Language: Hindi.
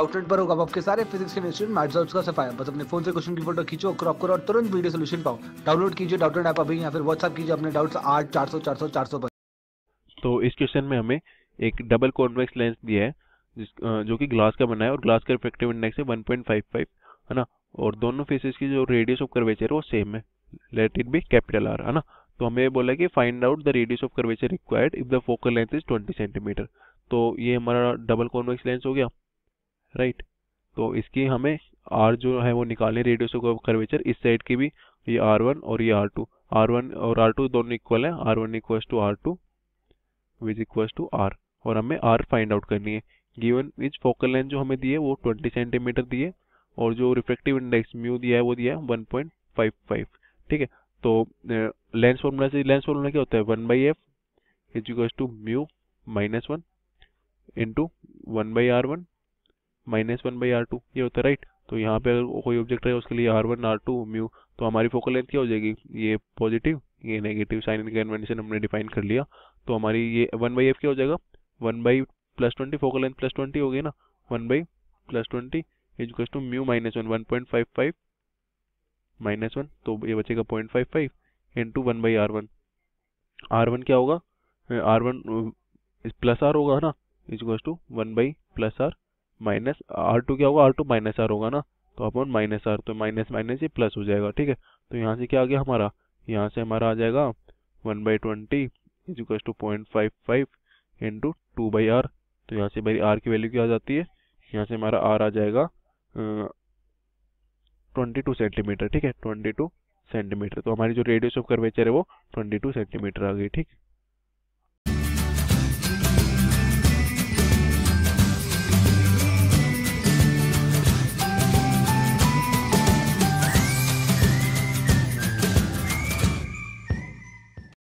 आउटलेट पर होगा आपके सारे फिजिक्स केमिस्ट्री मैथ्स और उसका सफाया बस अपने फोन से क्वेश्चन की फोटो खींचो क्रॉप करो और तुरंत वीडियो सोल्यूशन पाओ डाउनलोड कीजिए डाउटलेट ऐप अभी या फिर व्हाट्सअप कीजिए अपने डाउट्स आठ चार सौ चार सौ चार सौ पर तो इस क्वेश्चन में हमें एक डबल कॉन्वेक्स लेंस दिया है जिस जो कि ग्लास का बना है और ग्लास का रिफ्लेक्टिव इंडेक्स है 1.55 है ना और दोनों फेसेस की जो रेडियस ऑफ कर्वेचर है वो सेम है let it be capital R है ना तो हमें बोला कि find out the radius of curvature required if the focal length is 20 centimetre तो ये हमारा डबल कॉन्वेक्स लेंस हो गया राइट तो इसकी हमें आर जो है वो निकालनी रेडियो ऑफ कर्वेचर इस साइड की भी ये आर वन और ये आर टू आर वन और आर टू दोनों इक्वल है R one equal to R two which equal to R और हमें आर फाइंड आउट करनी है गिवन इज फोकल लेंथ जो हमें दी है वो ट्वेंटी सेंटीमीटर दिए और जो रिफ्लेक्टिव इंडेक्स म्यू दिया है वो दिया है वन पॉइंट फाइव फाइव ठीक है तो लेंस फॉर्मूला से लेंस फॉर्मूला क्या होता है one by F is equal to mu minus one into one by R one minus one by R two ये होता है राइट तो यहाँ पे अगर कोई ऑब्जेक्ट है उसके लिए R one R two mu तो हमारी फोकल लेंथ क्या हो जाएगी ये पॉजिटिव ये नेगेटिव साइन इनका कन्वेंशन हमने डिफाइन कर लिया तो हमारी ये वन बाई एफ क्या हो जाएगा one by plus twenty focal length plus twenty हो गई ना वन बाई प्लस ट्वेंटी इजक्स to mu minus one one point five five minus one तो ये बचेगा point five five into one by R one R one क्या होगा आर वन प्लस आर होगा ना इजक्स to one by plus R minus R two क्या होगा आर टू माइनस आर होगा ना तो अपन माइनस आर तो माइनस माइनस ही प्लस हो जाएगा ठीक है तो यहाँ से क्या आ गया हमारा यहाँ से हमारा आ जाएगा one by twenty equal to point five five into two by R तो यहाँ से भाई आर की वैल्यू क्या आ जाती है यहाँ से हमारा आर आ जाएगा ट्वेंटी टू सेंटीमीटर ठीक है ट्वेंटी टू सेंटीमीटर तो हमारी जो रेडियस ऑफ कर्वेचर है वो ट्वेंटी टू सेंटीमीटर आ गई ठीक है